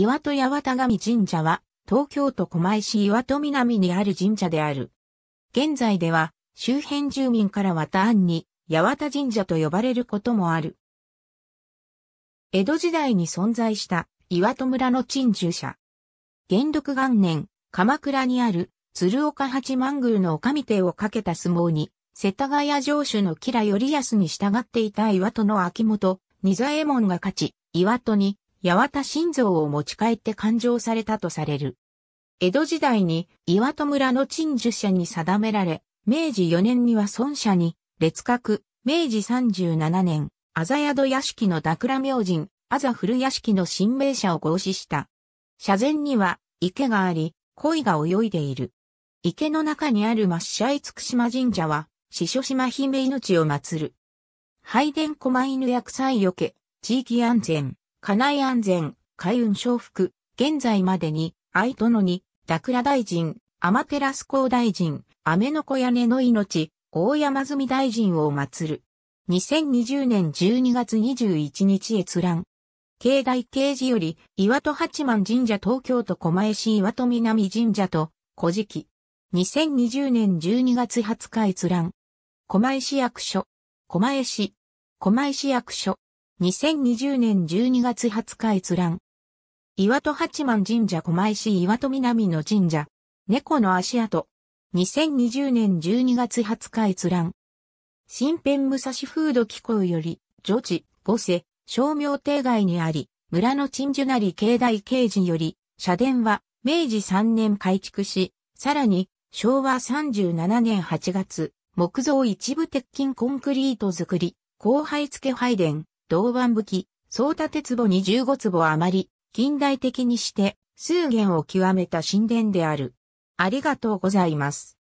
岩戸八幡神神社は、東京都狛江市岩戸南にある神社である。現在では、周辺住民から綿庵に、八幡神社と呼ばれることもある。江戸時代に存在した岩戸村の鎮守者。元禄元年、鎌倉にある鶴岡八幡宮の女将邸をかけた相撲に、世田谷城主の吉良頼康に従っていた岩戸の秋元、二左衛門が勝ち、岩戸に八幡心臓を持ち帰って勘定されたとされる。江戸時代に岩戸村の陳述者に定められ、明治4年には孫社に、列閣、明治37年、あざやど屋敷の桜明神、あざ古屋敷の新名社を合祀した。社前には池があり、鯉が泳いでいる。池の中にある抹茶厳島神社は、死所島姫命を祀る。拝殿狛犬薬剤よけ、地域安全。家内安全、海運承服、現在までに、愛殿に、桜大臣、天照公大臣、雨の子屋根の命、大山積大臣を祀る。2020年12月21日閲覧。境内刑事より、岩戸八幡神社東京都狛江市岩戸南神社と、古事記。2020年12月20日閲覧。狛江市役所。狛江市。狛江市役所。2020年12月20日閲覧。岩戸八幡神社狛江市岩戸南の神社。猫の足跡。2020年12月20日閲覧。新編武蔵風土機構より、女児、五世、商名邸外にあり、村の鎮守なり境内刑事より、社殿は、明治3年改築し、さらに、昭和37年8月、木造一部鉄筋コンクリート作り、後輩付け拝殿。銅板武器、相立鉄壺に15坪余り、近代的にして、数元を極めた神殿である。ありがとうございます。